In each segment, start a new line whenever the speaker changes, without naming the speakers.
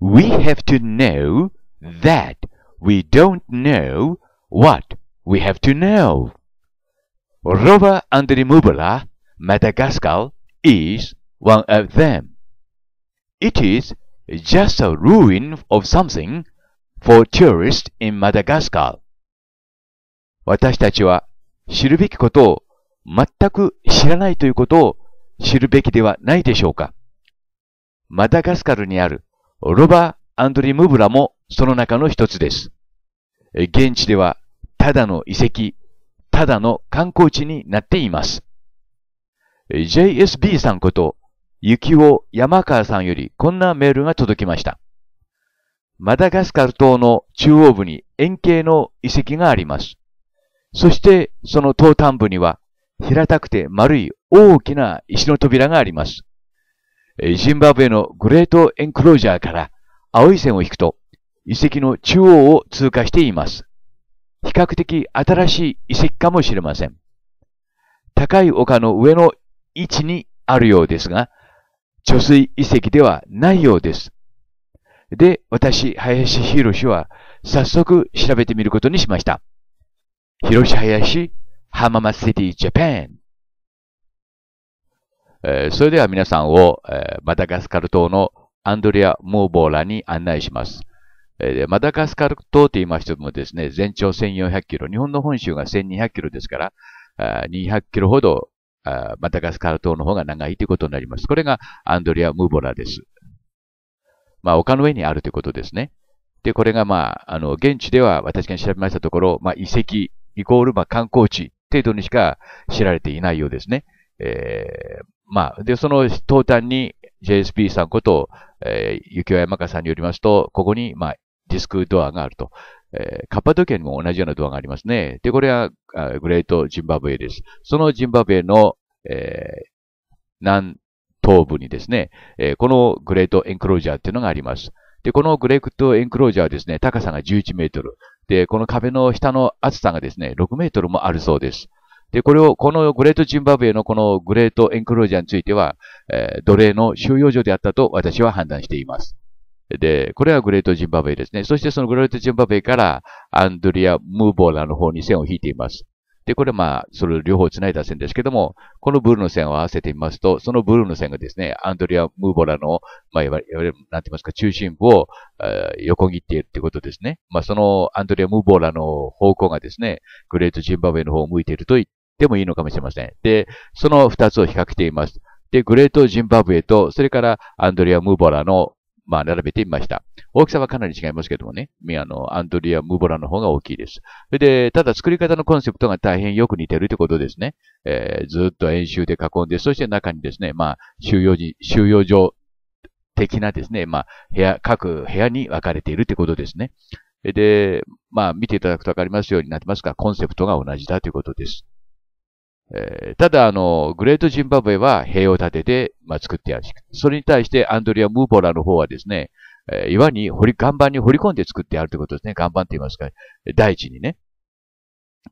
we have to know that we don't know what we have to know. Rova andrimubula, Madagascar, is one of them. It is just a ruin of something for tourists in Madagascar. 私たちは知るべきことを全く知らないということを知るべきではないでしょうか。マダガスカルにあるロバ・アンドリ・ムブラもその中の一つです。現地では、ただの遺跡、ただの観光地になっています。JSB さんこと、雪男山川さんよりこんなメールが届きました。マダガスカル島の中央部に円形の遺跡があります。そしてその東端部には平たくて丸い大きな石の扉があります。ジンバブエのグレートエンクロージャーから青い線を引くと、遺跡の中央を通過しています。比較的新しい遺跡かもしれません。高い丘の上の位置にあるようですが、貯水遺跡ではないようです。で、私、林博士は早速調べてみることにしました。広し林浜松シティジャパンえー、それでは皆さんを、えー、マダガスカル島のアンドリア・ムーボーラに案内します。えー、マダガスカル島と言いましてもですね、全長1400キロ、日本の本州が1200キロですから、あ200キロほどあマダガスカル島の方が長いということになります。これがアンドリア・ムーボーラです。まあ、丘の上にあるということですね。で、これがまあ、あの、現地では私が調べましたところ、まあ、遺跡イコールまあ観光地程度にしか知られていないようですね。えー、まあ、で、その東端に JSP さんこと、えー、や山かさんによりますと、ここに、まあ、ディスクドアがあると。えー、カッパドキアにも同じようなドアがありますね。で、これはグレートジンバブエです。そのジンバブエの、えー、南東部にですね、えー、このグレートエンクロージャーっていうのがあります。で、このグレートエンクロージャーはですね、高さが11メートル。で、この壁の下の厚さがですね、6メートルもあるそうです。で、これを、このグレートジンバブエのこのグレートエンクロージャーについては、えー、奴隷の収容所であったと私は判断しています。で、これはグレートジンバブエですね。そしてそのグレートジンバブエからアンドリア・ムーボーラの方に線を引いています。で、これはまあ、それ両方繋いだ線ですけども、このブルーの線を合わせてみますと、そのブルーの線がですね、アンドリア・ムーボラの、まあ、いわゆる、なんて言いますか、中心部を、えー、横切っているってことですね。まあ、そのアンドリア・ムーボラの方向がですね、グレート・ジンバブエの方を向いていると言ってもいいのかもしれません。で、その二つを比較しています。で、グレートジンバブエと、それからアンドリア・ムーボラの、まあ、並べてみました。大きさはかなり違いますけどもね。あの、アンドリア・ムーボラの方が大きいです。で、ただ作り方のコンセプトが大変よく似てるってことですね。えー、ずっと演習で囲んで、そして中にですね、まあ、収容時、収容所的なですね、まあ、部屋、各部屋に分かれているってことですね。で、まあ、見ていただくとわかりますようになってますが、コンセプトが同じだということです。えー、ただ、あの、グレートジンバブエは塀を建てて、まあ、作ってある。それに対してアンドリア・ムーボラの方はですね、えー、岩に掘り、岩盤に掘り込んで作ってあるということですね。岩盤って言いますか、大地にね。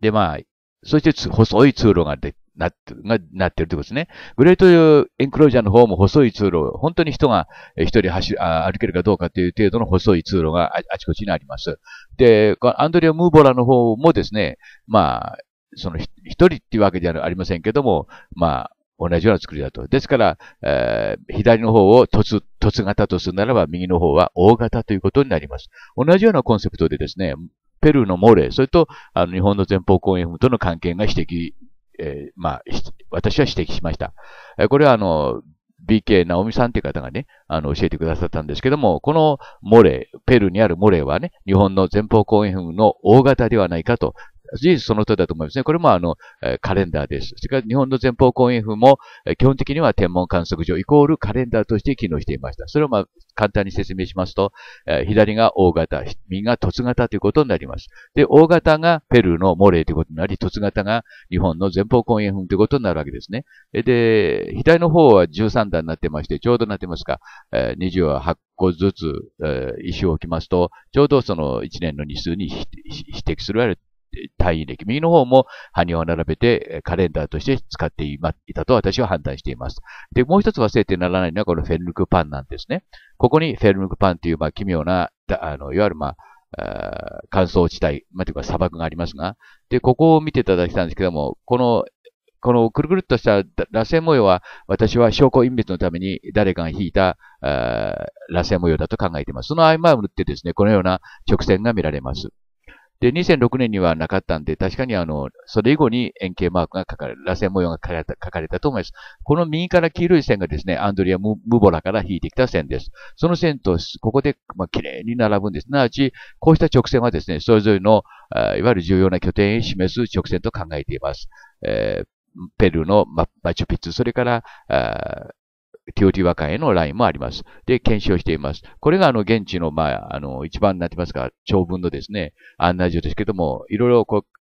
で、まあ、そして細い通路がでなな、なってるってことですね。グレートエンクロージャーの方も細い通路、本当に人が一人走あ、歩けるかどうかという程度の細い通路があちこちにあります。で、アンドリア・ムーボラの方もですね、まあ、その一人っていうわけではありませんけども、まあ、同じような作りだと。ですから、えー、左の方を凸、凸型とするならば、右の方は大型ということになります。同じようなコンセプトでですね、ペルーのモーレ、それと、あの、日本の前方後円墳との関係が指摘、えー、まあ、私は指摘しました。えー、これはあの、BK 直美さんという方がね、あの、教えてくださったんですけども、このモレ、ペルーにあるモレはね、日本の前方後円墳の大型ではないかと、事実その通りだと思いますね。これもあの、カレンダーです。それから日本の前方後円風も、基本的には天文観測所イコールカレンダーとして機能していました。それをまあ、簡単に説明しますと、左が大型、右が凸型ということになります。で、大型がペルーのモレーということになり、凸型が日本の前方後円墳ということになるわけですね。で、左の方は13段になってまして、ちょうどなってますか、28個ずつ、石を置きますと、ちょうどその1年の日数に匹敵するわけ退位歴、右の方も埴輪を並べてカレンダーとして使っていたと私は判断しています。で、もう一つ忘れてならないのはこのフェルヌクパンなんですね。ここにフェルヌクパンという、まあ、奇妙な、あの、いわゆる、まあ、乾燥地帯、まあ、というか砂漠がありますが、で、ここを見ていただきたいんですけども、この、このくるくるっとした螺旋模様は、私は証拠隠滅のために誰かが引いた、螺旋模様だと考えています。その合間を縫ってですね、このような直線が見られます。で、2006年にはなかったんで、確かにあの、それ以後に円形マークが書かれ、螺旋模様が書かれた、書かれたと思います。この右から黄色い線がですね、アンドリアム・ムボラから引いてきた線です。その線と、ここで、まあ、綺麗に並ぶんです。すなわち、こうした直線はですね、それぞれの、いわゆる重要な拠点を示す直線と考えています。えーペルーのママチュピッツ、それから、TOT 和解へのラインもあります。で、検証しています。これがあの、現地の、まあ、あの、一番になってますか長文のですね、案内状ですけども、いろいろこう、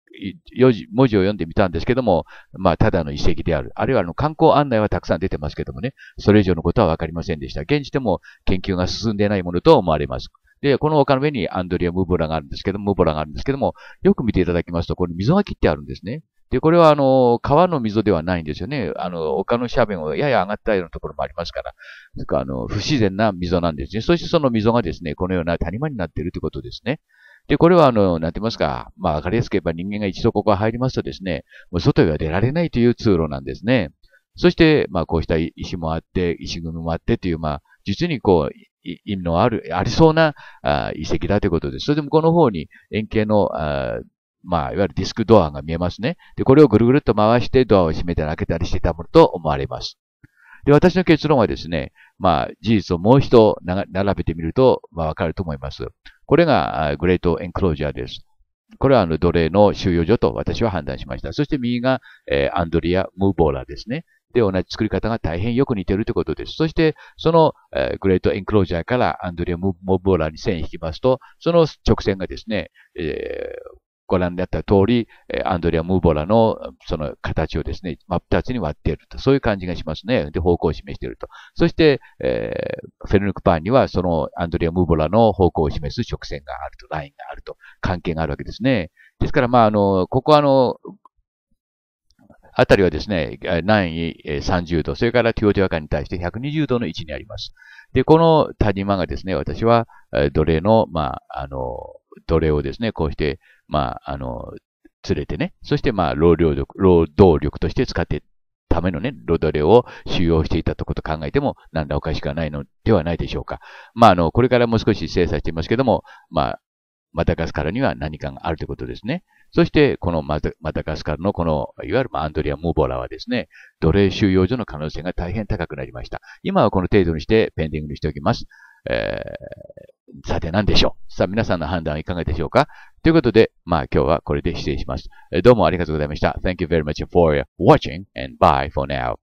文字を読んでみたんですけども、まあ、ただの遺跡である。あるいはあの観光案内はたくさん出てますけどもね、それ以上のことは分かりませんでした。現地でも研究が進んでないものと思われます。で、この丘の上にアンドリア・ムーブラがあるんですけども、ムーブラがあるんですけども、よく見ていただきますと、これ溝が切ってあるんですね。で、これはあの、川の溝ではないんですよね。あの、丘の斜面をやや上がったようなところもありますから、あの、不自然な溝なんですね。そしてその溝がですね、このような谷間になっているということですね。で、これはあの、なんて言いますか、まあ、わかりやすく言えば人間が一度ここ入りますとですね、もう外へは出られないという通路なんですね。そして、まあ、こうした石もあって、石組みもあってという、まあ、実にこう、意味のある、ありそうなあ遺跡だということです。それでもこの方に円形のまあ、いわゆるディスクドアが見えますね。で、これをぐるぐるっと回してドアを閉めたり開けたりしていたものと思われます。で、私の結論はですね、まあ、事実をもう一度並べてみると、まあ、わかると思います。これがグレートエンクロージャーです。これはあの奴隷の収容所と私は判断しました。そして右が、えー、アンドリア・ムーボーラーですね。で、同じ作り方が大変よく似ているということです。そして、その、えー、グレートエンクロージャーからアンドリア・ムーボーラーに線引きますと、その直線がですね、えー、ご覧になった通り、アンドリア・ムーボラのその形をですね、真っ二つに割っていると。そういう感じがしますね。で、方向を示していると。そして、えー、フェルヌクパンにはそのアンドリア・ムーボラの方向を示す直線があると、ラインがあると、関係があるわけですね。ですから、まあ、あの、ここはあの、あたりはですね、南緯30度、それからティオティワカに対して120度の位置にあります。で、この谷間がですね、私は奴隷の、まあ、あの、奴隷をですね、こうしてまあ、あの、連れてね、そしてまあ、労働力、労働力として使ってためのね、労働量を収容していたとこと考えても、なんらおかしくはないのではないでしょうか。まあ、あの、これからもう少し精査していますけども、まあ、マダガスカルには何かがあるということですね。そして、このマダガスカルのこの、いわゆるアンドリア・ムーボラはですね、奴隷収容所の可能性が大変高くなりました。今はこの程度にしてペンディングにしておきます。えー、さて何でしょうさあ皆さんの判断はいかがでしょうかということで、まあ今日はこれで失礼します。どうもありがとうございました。Thank you very much for watching and bye for now.